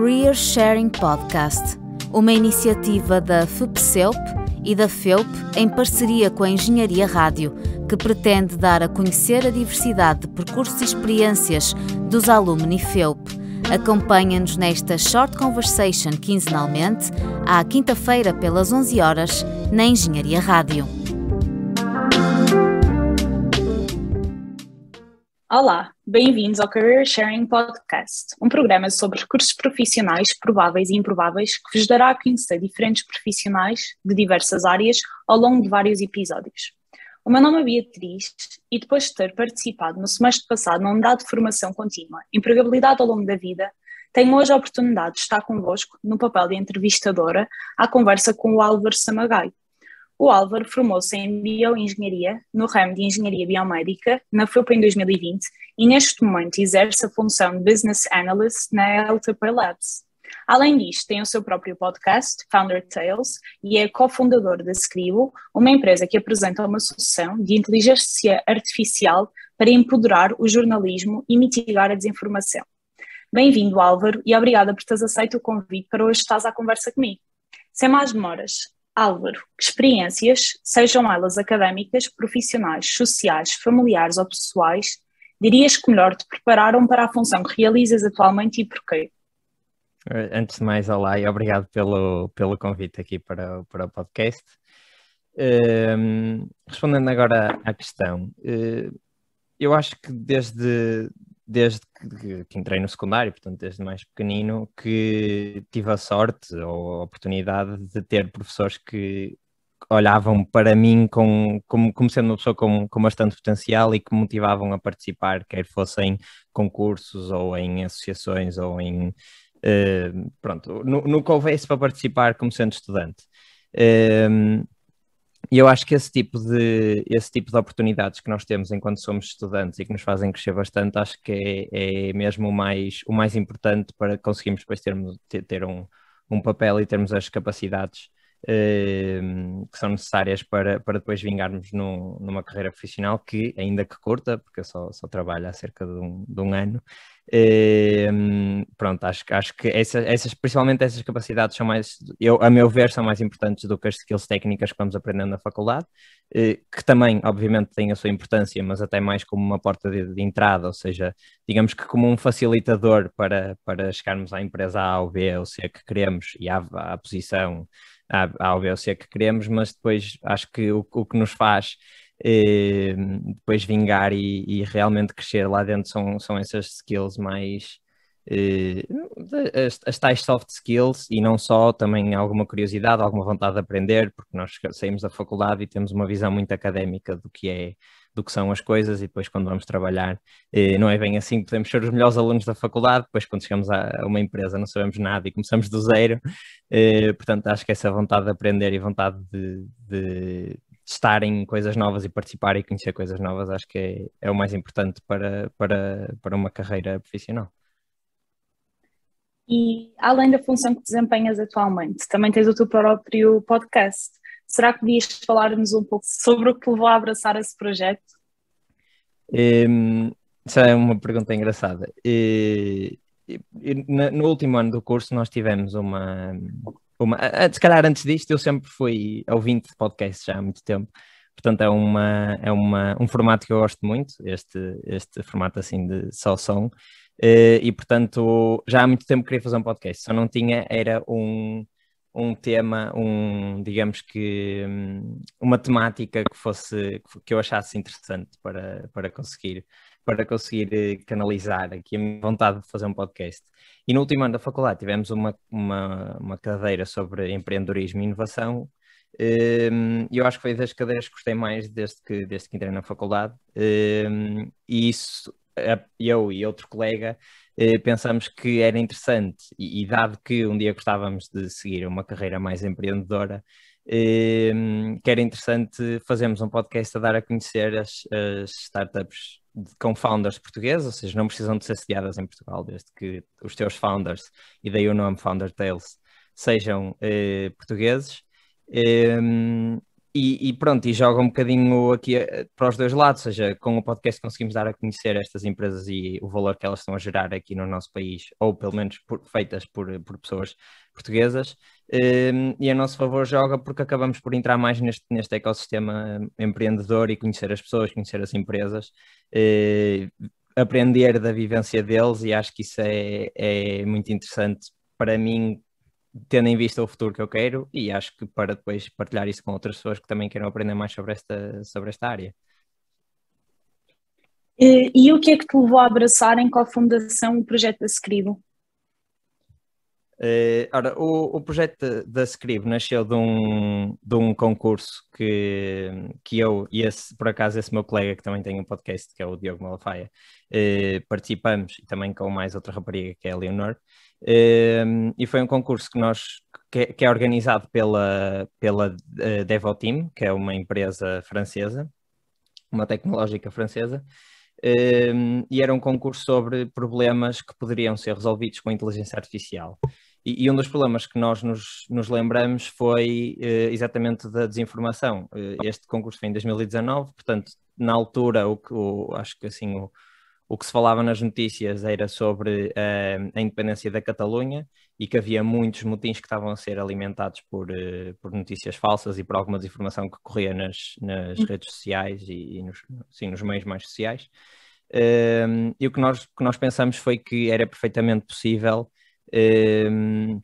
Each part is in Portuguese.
Career Sharing Podcast, uma iniciativa da FUPCELP e da FEUP em parceria com a Engenharia Rádio, que pretende dar a conhecer a diversidade de percursos e experiências dos alumni FEUP. Acompanha-nos nesta Short Conversation quinzenalmente, à quinta-feira pelas 11 horas, na Engenharia Rádio. Olá, bem-vindos ao Career Sharing Podcast, um programa sobre recursos profissionais prováveis e improváveis que vos dará a conhecer diferentes profissionais de diversas áreas ao longo de vários episódios. O meu nome é Beatriz e depois de ter participado no semestre passado na unidade de formação contínua Empregabilidade ao longo da vida, tenho hoje a oportunidade de estar convosco no papel de entrevistadora à conversa com o Álvaro Samagai, o Álvaro formou-se em Bioengenharia, no ramo de Engenharia Biomédica, na FUP em 2020 e neste momento exerce a função de Business Analyst na LTP Labs. Além disto, tem o seu próprio podcast, Founder Tales, e é cofundador da Scribo, uma empresa que apresenta uma solução de inteligência artificial para empoderar o jornalismo e mitigar a desinformação. Bem-vindo, Álvaro, e obrigada por teres aceito o convite para hoje estás à conversa comigo. Sem mais demoras, Álvaro, que experiências, sejam elas académicas, profissionais, sociais, familiares ou pessoais, dirias que melhor te prepararam para a função que realizas atualmente e porquê? Eh, antes de mais, olá e obrigado pelo, pelo convite aqui para, para o podcast. Um, ehm, respondendo agora à questão, eh, eu acho que desde, desde que, que, entrei no secundário, portanto, desde mais pequenino, que tive a sorte ou a oportunidade de ter professores que olhavam para mim com, como, como sendo uma pessoa com, com bastante potencial e que motivavam a participar, quer fossem concursos ou em associações ou em. Eh, pronto, no, houvesse para participar como sendo estudante. Ehm, e eu acho que esse tipo, de, esse tipo de oportunidades que nós temos enquanto somos estudantes e que nos fazem crescer bastante, acho que é, é mesmo o mais, o mais importante para conseguirmos depois termos, ter, ter um, um papel e termos as capacidades Ehm, que são necessárias para, para depois vingarmos num, numa carreira profissional que, ainda que curta, porque eu só, só trabalho há cerca de um, de um ano, ehm, pronto, acho, acho que essas, essas, principalmente essas capacidades são mais, eu, a meu ver, são mais importantes do que as skills técnicas que vamos aprendendo na faculdade, eh, que também, obviamente, têm a sua importância, mas até mais como uma porta de, de entrada, ou seja, digamos que como um facilitador para, para chegarmos à empresa A ou B ou C que queremos e à, à posição a, a ao que queremos, mas depois acho que o, o que nos faz eh, depois vingar e, e, realmente crescer lá dentro são, são essas skills mais eh, as, as tais soft skills e não só, também alguma curiosidade, alguma vontade de aprender, porque nós saímos da faculdade e temos uma visão muito académica do que é do que são as coisas e depois quando vamos trabalhar eh, não é bem assim, podemos ser os melhores alunos da faculdade, depois quando chegamos a uma empresa não sabemos nada e começamos do zero, eh, portanto acho que essa vontade de aprender e vontade de, de estar em coisas novas e participar e conhecer coisas novas acho que é, é o mais importante para, para, para uma carreira profissional. E além da função que desempenhas atualmente, também tens o teu próprio podcast. Será que podias falar-nos um pouco sobre o que levou a abraçar esse projeto? isso é uma pergunta engraçada. no, último ano do curso nós tivemos uma, uma... Se calhar antes disto eu sempre fui ouvinte de podcasts já há muito tempo. Portanto, é, uma, é uma, um formato que eu gosto muito, este, este formato assim de só som. E, portanto, já há muito tempo queria fazer um podcast, só não tinha, era um, um tema, um, digamos que hum, uma temática que fosse que eu achasse interessante para, para conseguir para conseguir eh, canalizar aqui a minha vontade de fazer um podcast. E no último ano da faculdade tivemos uma, uma, uma cadeira sobre empreendedorismo e inovação. Hum, e eu acho que foi das cadeiras que gostei mais desde que, desde que entrei na faculdade. Hum, e isso, eu e outro colega eh, pensamos que era interessante e, e, dado que um dia gostávamos de seguir uma carreira mais empreendedora, ehm, que era interessante fazermos um podcast a dar a conhecer as, as startups com founders portugueses, ou seja, não precisam de ser sediadas em Portugal, desde que os teus founders, e daí o nome Founder Tales, sejam eh, portugueses. Ehm, e, e, pronto, e joga um bocadinho aqui eh, para os dois lados, ou seja, com o podcast conseguimos dar a conhecer estas empresas e o valor que elas estão a gerar aqui no nosso país, ou pelo menos por, feitas por, eh, por pessoas portuguesas, ehm, e a nosso favor joga porque acabamos por entrar mais neste, neste ecossistema eh, empreendedor e conhecer as pessoas, conhecer as empresas, aprender da vivência deles, e acho que isso é, é muito interessante para mim tendo em vista o futuro que eu quero e acho que para depois partilhar isso com outras pessoas que também queiram aprender mais sobre esta, sobre esta área. E, e o que é que te levou a abraçar em fundação o projeto da Scribo? Uh, eh, ora, o, o, projeto da Scribo nasceu de um, de um concurso que, que eu e esse, por acaso esse meu colega que também tem um podcast, que é o Diogo Malafaia, uh, participamos, e também com mais outra rapariga que é a Leonor, Ehm, e foi um concurso que nós que, que é organizado pela, pela eh, Devoteam, que é uma empresa francesa, uma tecnológica francesa, ehm, e era um concurso sobre problemas que poderiam ser resolvidos com inteligência artificial. E, e um dos problemas que nós nos, nos lembramos foi eh, exatamente da desinformação. Eh, este concurso foi em 2019, portanto, na altura, o, o acho que assim, o, o que se falava nas notícias era sobre uh, a independência da Catalunha e que havia muitos motins que estavam a ser alimentados por, uh, por notícias falsas e por alguma desinformação que corria nas, nas hum. redes sociais e, e nos, sim, nos meios mais sociais. Uh, e o que nós, que nós pensamos foi que era perfeitamente possível ehm,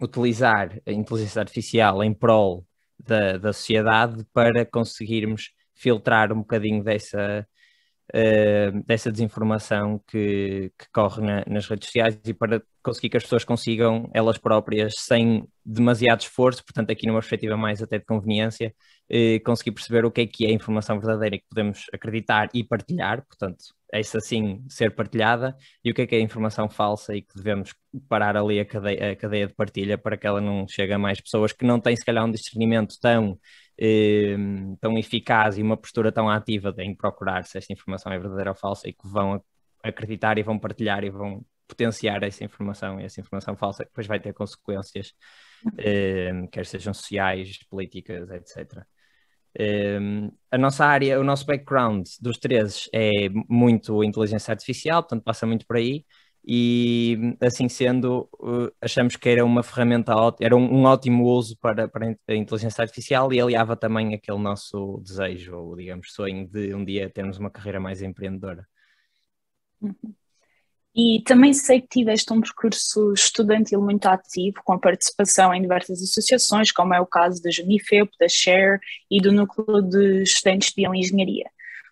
utilizar a inteligência artificial em prol da, da sociedade para conseguirmos filtrar um bocadinho dessa eh, dessa desinformação que, que corre na, nas redes sociais e para conseguir que as pessoas consigam elas próprias, sem demasiado esforço, portanto, aqui numa perspectiva mais até de conveniência, eh, conseguir perceber o que é que é a informação verdadeira que podemos acreditar e partilhar, portanto, essa sim ser partilhada, e o que é que é a informação falsa e que devemos parar ali a cadeia, a cadeia de partilha para que ela não chegue a mais pessoas que não têm, se calhar, um discernimento tão Ehm, tão eficaz e uma postura tão ativa em procurar se esta informação é verdadeira ou falsa e que vão acreditar e vão partilhar e vão potenciar essa informação e essa informação falsa que depois vai ter consequências, eh, quer sejam sociais, políticas, etc. Um, ehm, a nossa área, o nosso background dos 13 é muito inteligência artificial, portanto passa muito por aí, e assim sendo, eh, achamos que era uma ferramenta, era um, ótimo uso para, para a inteligência artificial e aliava também aquele nosso desejo, ou digamos, sonho de um dia termos uma carreira mais empreendedora. E também sei que tiveste um percurso estudantil muito ativo, com a participação em diversas associações, como é o caso da Junifeu, da Share e do Núcleo de Estudantes de Engenharia.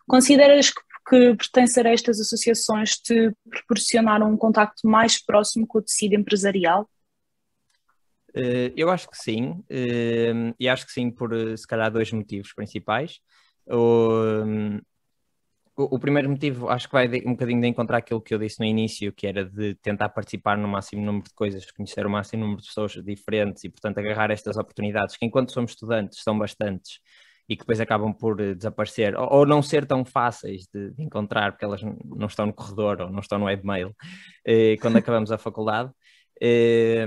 Consideras que que pertencer a estas associações te proporcionaram um contacto mais próximo com o tecido empresarial? Eh, eu acho que sim, eh, e acho que sim por eh, se calhar dois motivos principais. O, o primeiro motivo acho que vai um bocadinho de encontrar aquilo que eu disse no início, que era de tentar participar no máximo número de coisas, conhecer o máximo número de pessoas diferentes e, portanto, agarrar estas oportunidades, que enquanto somos estudantes são bastantes, e que depois acabam por eh, desaparecer ou, ou não ser tão fáceis de, de, encontrar porque elas não estão no corredor ou não estão no webmail eh, quando acabamos a faculdade. Eh,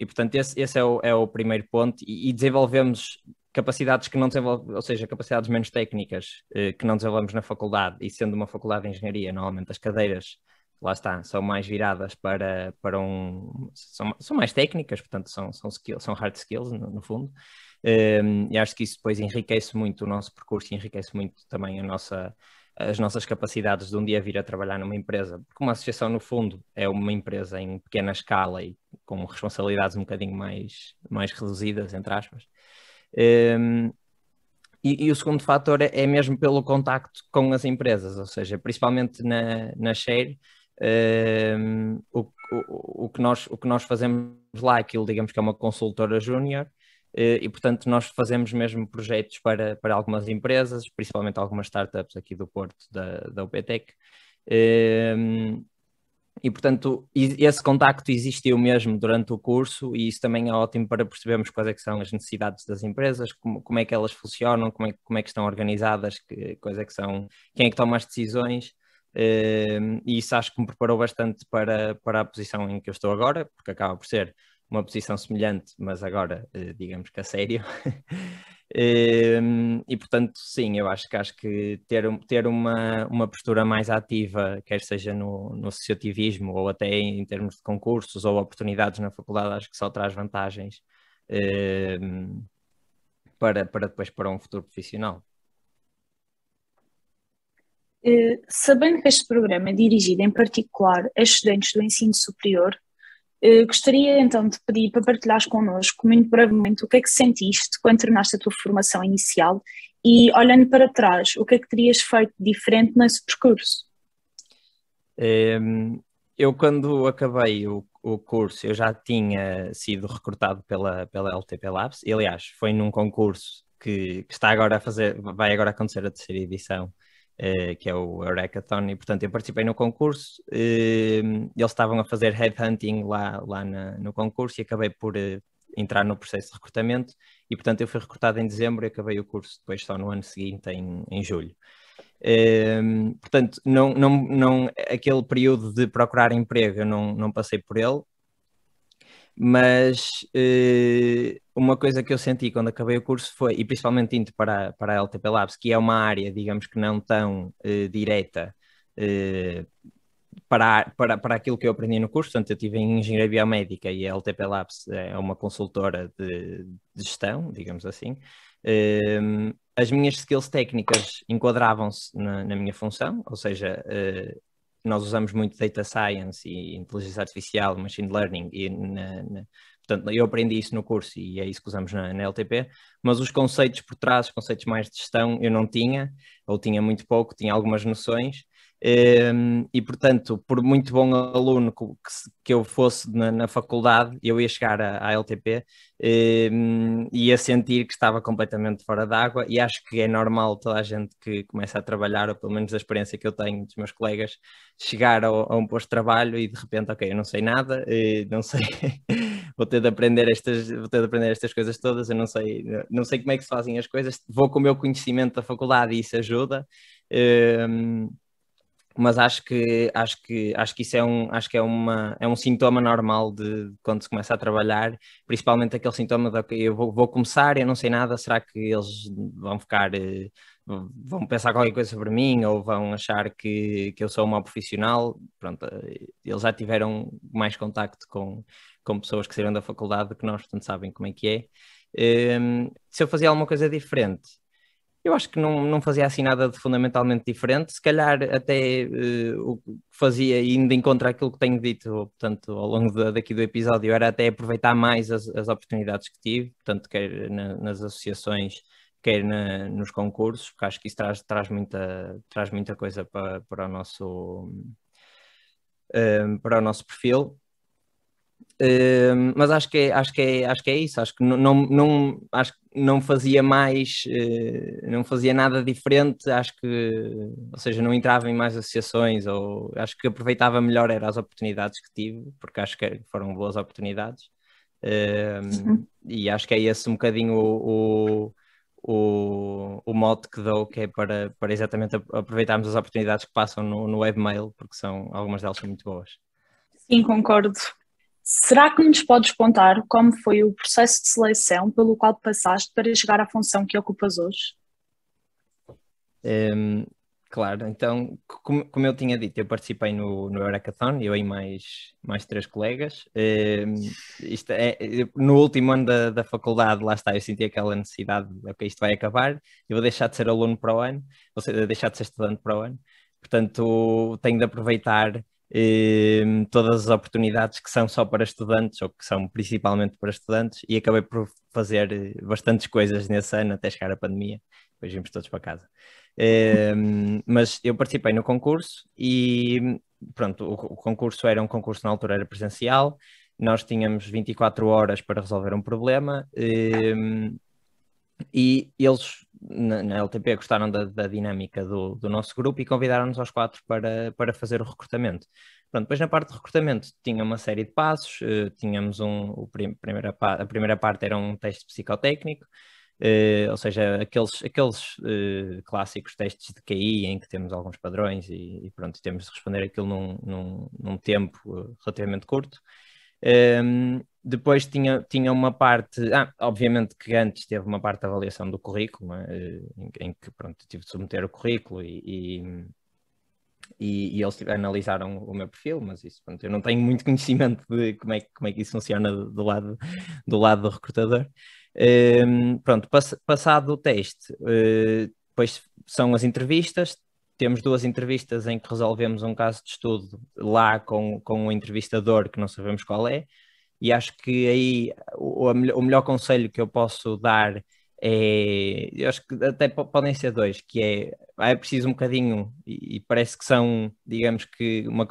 e portanto, esse, esse é, o, é, o, primeiro ponto, e, e desenvolvemos capacidades que não desenvolvemos, ou seja, capacidades menos técnicas eh, que não desenvolvemos na faculdade, e sendo uma faculdade de engenharia, normalmente as cadeiras lá está, são mais viradas para, para um. São, são mais técnicas, portanto, são, são, skills, são hard skills, no, no fundo. Um, ehm, e acho que isso depois enriquece muito o nosso percurso e enriquece muito também a nossa, as nossas capacidades de um dia vir a trabalhar numa empresa, porque uma associação, no fundo, é uma empresa em pequena escala e com responsabilidades um bocadinho mais, mais reduzidas, entre aspas. Um, ehm, e, e, o segundo fator é, é, mesmo pelo contacto com as empresas, ou seja, principalmente na, na Share, um, ehm, o, o, o, que nós, o que nós fazemos lá, aquilo digamos que é uma consultora júnior, eh, e portanto nós fazemos mesmo projetos para, para algumas empresas, principalmente algumas startups aqui do Porto, da, da UPTEC. Ehm, e, portanto, esse contacto existiu mesmo durante o curso e isso também é ótimo para percebermos quais é que são as necessidades das empresas, como, como é que elas funcionam, como é, como é que estão organizadas, que, quais é que são, quem é que toma as decisões. Ehm, e isso acho que me preparou bastante para, para a posição em que eu estou agora, porque acaba por ser uma posição semelhante, mas agora, eh, digamos que a sério. Ehm, e portanto, sim, eu acho que acho que ter, ter uma, uma postura mais ativa, quer seja no, no associativismo ou até em termos de concursos ou oportunidades na faculdade, acho que só traz vantagens ehm, para, para depois para um futuro profissional. Eh, sabendo que este programa é dirigido em particular a estudantes do ensino superior, eh, gostaria então de pedir para partilhares connosco, muito brevemente, o que é que sentiste quando terminaste a tua formação inicial e, olhando para trás, o que é que terias feito diferente nesse percurso? É, eu, quando acabei o, o, curso, eu já tinha sido recrutado pela, pela LTP Labs, e, aliás, foi num concurso que, que, está agora a fazer, vai agora acontecer a terceira edição, eh, que é o Eurekathon, e portanto eu participei no concurso, uh, eles estavam a fazer headhunting lá, lá na, no concurso e acabei por uh, entrar no processo de recrutamento e portanto eu fui recrutado em dezembro e acabei o curso depois só no ano seguinte, em, em julho. Ehm, portanto, não, não, não, aquele período de procurar emprego eu não, não passei por ele, mas eh, uma coisa que eu senti quando acabei o curso foi, e principalmente indo para, para a LTP Labs, que é uma área, digamos que não tão eh, direta eh, para, para, para aquilo que eu aprendi no curso, portanto eu tive em Engenharia Biomédica e a LTP Labs é uma consultora de, de gestão, digamos assim, ehm, as minhas skills técnicas enquadravam-se na, na, minha função, ou seja, nós usamos muito data science e inteligência artificial, machine learning, e na, na, portanto, eu aprendi isso no curso e é isso que usamos na, na, LTP, mas os conceitos por trás, os conceitos mais de gestão, eu não tinha, ou tinha muito pouco, tinha algumas noções, Ehm, e portanto, por muito bom aluno que, eu fosse na, na faculdade, eu ia chegar à, LTP ehm, e ia sentir que estava completamente fora d'água, e acho que é normal toda a gente que começa a trabalhar, ou pelo menos a experiência que eu tenho dos meus colegas, chegar ao, a um posto de trabalho e de repente, ok, eu não sei nada, eh, não sei. vou ter de aprender estas, vou ter de aprender estas coisas todas, eu não sei, não sei como é que se fazem as coisas, vou com o meu conhecimento da faculdade e isso ajuda. Um, ehm, mas acho que acho que acho que isso é um acho que é uma é um sintoma normal de, quando se começa a trabalhar principalmente aquele sintoma de okay, eu vou, vou, começar eu não sei nada será que eles vão ficar eh, vão pensar qualquer coisa sobre mim ou vão achar que, que eu sou uma profissional pronto eh, eles já tiveram mais contacto com com pessoas que saíram da faculdade que nós portanto sabem como é que é um, ehm, se eu fazia alguma coisa diferente eu acho que não, não fazia assim nada de fundamentalmente diferente, se calhar até uh, o que fazia em contra aquilo que tenho dito, portanto, ao longo de, daqui do episódio, era até aproveitar mais as, as oportunidades que tive, tanto quer na, nas associações, quer na, nos concursos, porque acho que isso traz, traz, muita, traz muita coisa para, para, o nosso, um, eh, para o nosso perfil. Uh, mas acho que, é, acho, que é, acho que é isso, acho que não, não, acho que não fazia mais, uh, não fazia nada diferente, acho que, ou seja, não entrava em mais associações, ou acho que aproveitava melhor era as oportunidades que tive, porque acho que foram boas oportunidades, uh, e acho que é esse um bocadinho o, o, o, o mote que dou, que é para, para exatamente aproveitarmos as oportunidades que passam no, no webmail, porque são, algumas delas são muito boas. Sim, concordo. Será que nos podes contar como foi o processo de seleção pelo qual passaste para chegar à função que ocupas hoje? Um, ehm, claro, então, como, como, eu tinha dito, eu participei no, no Hackathon, eu e mais, mais três colegas. Um, ehm, é, no último ano da, da faculdade, lá está, eu senti aquela necessidade de, ok, isto vai acabar, eu vou deixar de ser aluno para o ano, ou seja, deixar de ser estudante para o ano. Portanto, tenho de aproveitar Ehm, todas as oportunidades que são só para estudantes ou que são principalmente para estudantes e acabei por fazer eh, bastantes coisas nesse ano até chegar a pandemia, depois vimos todos para casa. Ehm, mas eu participei no concurso e pronto, o, concurso era um concurso na altura era presencial, nós tínhamos 24 horas para resolver um problema ehm, e eles na, na LTP gostaram da, da dinâmica do, do, nosso grupo e convidaram-nos aos quatro para, para fazer o recrutamento. Pronto, depois na parte de recrutamento tinha uma série de passos, uh, tínhamos um, o prim, primeira, a primeira parte era um teste psicotécnico, uh, ou seja, aqueles, aqueles uh, clássicos testes de QI em que temos alguns padrões e, e pronto, temos de responder aquilo num, num, num tempo relativamente curto. Um, ehm, depois tinha, tinha uma parte, ah, obviamente que antes teve uma parte de avaliação do currículo, é? eh, em, em, que pronto, tive de submeter o currículo e, e, e, e, eles tipo, analisaram o meu perfil, mas isso, pronto, eu não tenho muito conhecimento de como é, como é que isso funciona do lado do, lado do recrutador. Um, ehm, pronto, pass, passado o teste, uh, depois são as entrevistas, temos duas entrevistas em que resolvemos um caso de estudo lá com, com um entrevistador que não sabemos qual é, e acho que aí o, o melhor conselho que eu posso dar é, eu acho que até podem ser dois, que é, ah, é preciso um bocadinho, e, e parece que são, digamos que, uma,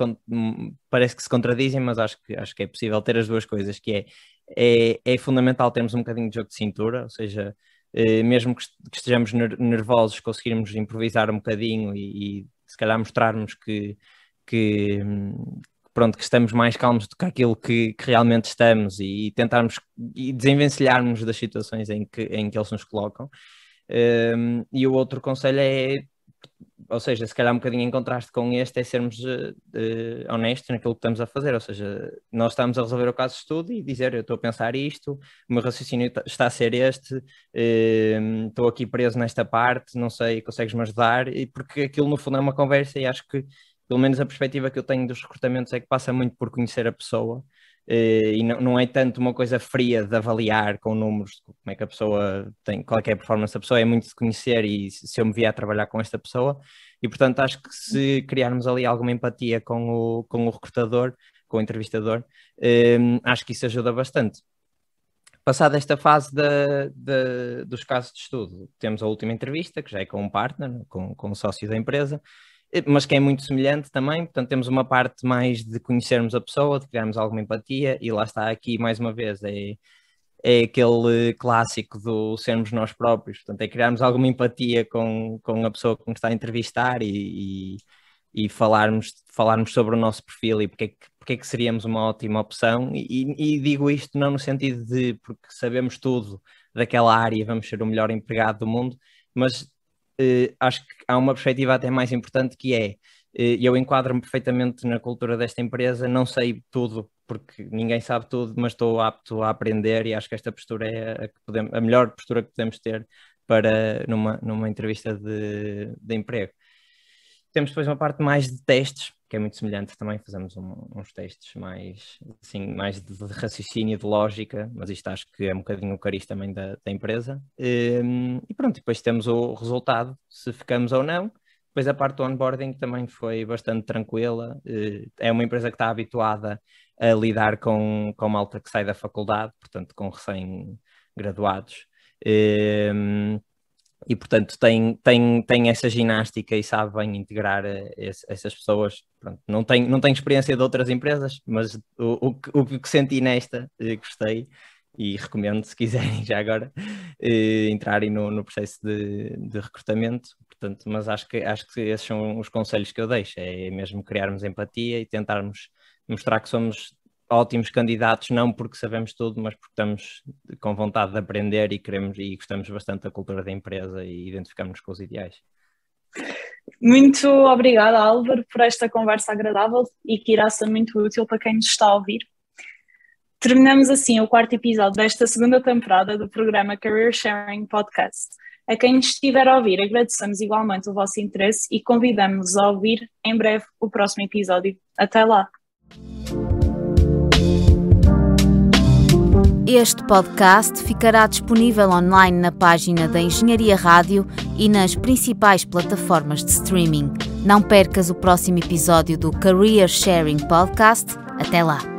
parece que se contradizem, mas acho que, acho que é possível ter as duas coisas, que é, é, é fundamental termos um bocadinho de jogo de cintura, ou seja, eh, mesmo que estejamos nervosos, conseguirmos improvisar um bocadinho e, e se calhar mostrarmos que, que, hum, pronto, que estamos mais calmos do que aquilo que, que realmente estamos e, e, tentarmos e desenvencilharmos das situações em que, em que eles nos colocam. Um, e o outro conselho é, ou seja, se calhar um bocadinho em contraste com este, é sermos uh, uh, honestos naquilo que estamos a fazer, ou seja, nós estamos a resolver o caso de estudo e dizer eu estou a pensar isto, o meu raciocínio está a ser este, uh, estou aqui preso nesta parte, não sei, consegues-me ajudar, e porque aquilo no fundo é uma conversa e acho que pelo menos a perspectiva que eu tenho dos recrutamentos é que passa muito por conhecer a pessoa eh, e não, não é tanto uma coisa fria de avaliar com números como é que a pessoa tem, qual é a performance da pessoa, é muito de conhecer e se eu me vier a trabalhar com esta pessoa. E portanto acho que se criarmos ali alguma empatia com o, com o recrutador, com o entrevistador, ehm, acho que isso ajuda bastante. Passada esta fase dos casos de estudo, temos a última entrevista, que já é com um partner, com, com um sócio da empresa, eh, mas que é muito semelhante também. Portanto, temos uma parte mais de conhecermos a pessoa, de criarmos alguma empatia, e lá está aqui mais uma vez. É, é aquele clássico do sermos nós próprios, portanto, é criarmos alguma empatia com, com a pessoa que está a entrevistar e, e, e falarmos, falarmos sobre o nosso perfil e porque é que, porque é que seríamos uma ótima opção. E, e digo isto não no sentido de porque sabemos tudo daquela área e vamos ser o melhor empregado do mundo, mas eh, acho que há uma perspectiva até mais importante que é eh, eu enquadro-me perfeitamente na cultura desta empresa, não sei tudo, porque ninguém sabe tudo, mas estou apto a aprender e acho que esta postura é a, podemos, a melhor postura que podemos ter para numa, numa entrevista de, de emprego. Temos depois uma parte mais de testes, que é muito semelhante também, fazemos um, uns testes mais, assim, mais de, de raciocínio, de lógica, mas isto acho que é um bocadinho o cariz também da, da empresa. Hum, e pronto, depois temos o resultado, se ficamos ou não. Depois a parte do onboarding também foi bastante tranquila. Eh, é uma empresa que está habituada a lidar com, com malta que sai da faculdade, portanto, com recém-graduados. Hum, e portanto tem, tem, tem essa ginástica e sabem integrar eh, esse, essas pessoas. Pronto, não, tenho, não tenho experiência de outras empresas, mas o, o, o que senti nesta eh, gostei e recomendo se quiserem já agora eh, entrarem no, no processo de, de, recrutamento. Portanto, mas acho que, acho que esses são os conselhos que eu deixo, é mesmo criarmos empatia e tentarmos mostrar que somos ótimos candidatos, não porque sabemos tudo, mas porque estamos com vontade de aprender e queremos e gostamos bastante da cultura da empresa e identificamos com os ideais. Muito obrigada, Álvaro, por esta conversa agradável e que irá ser muito útil para quem nos está a ouvir. Terminamos assim o quarto episódio desta segunda temporada do programa Career Sharing Podcast. A quem estiver a ouvir, agradecemos igualmente o vosso interesse e convidamos nos a ouvir em breve o próximo episódio. Até lá! Este podcast ficará disponível online na página da Engenharia Rádio e nas principais plataformas de streaming. Não percas o próximo episódio do Career Sharing Podcast. Até lá!